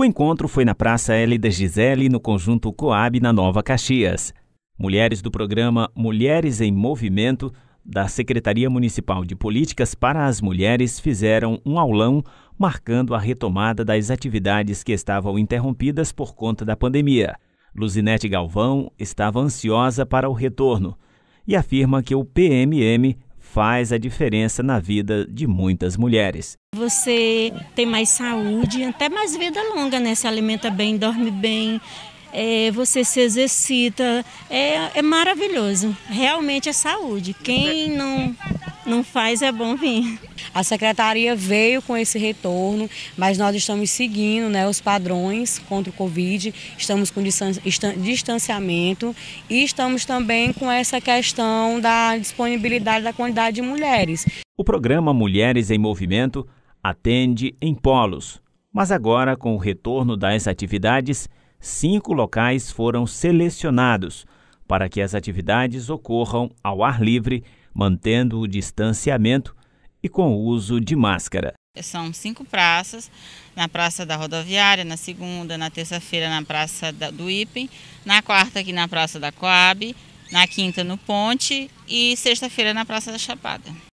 O encontro foi na Praça Hélida Gisele, no conjunto Coab, na Nova Caxias. Mulheres do programa Mulheres em Movimento, da Secretaria Municipal de Políticas para as Mulheres, fizeram um aulão marcando a retomada das atividades que estavam interrompidas por conta da pandemia. Luzinete Galvão estava ansiosa para o retorno e afirma que o PMM faz a diferença na vida de muitas mulheres. Você tem mais saúde, até mais vida longa, né? Se alimenta bem, dorme bem, é, você se exercita, é, é maravilhoso. Realmente é saúde. Quem não não faz, é bom vir. A secretaria veio com esse retorno, mas nós estamos seguindo né, os padrões contra o Covid, estamos com distanciamento e estamos também com essa questão da disponibilidade da quantidade de mulheres. O programa Mulheres em Movimento atende em polos, mas agora, com o retorno das atividades, cinco locais foram selecionados para que as atividades ocorram ao ar livre, mantendo o distanciamento e com o uso de máscara. São cinco praças, na Praça da Rodoviária, na segunda, na terça-feira na Praça do Ipen, na quarta aqui na Praça da Coab, na quinta no Ponte e sexta-feira na Praça da Chapada.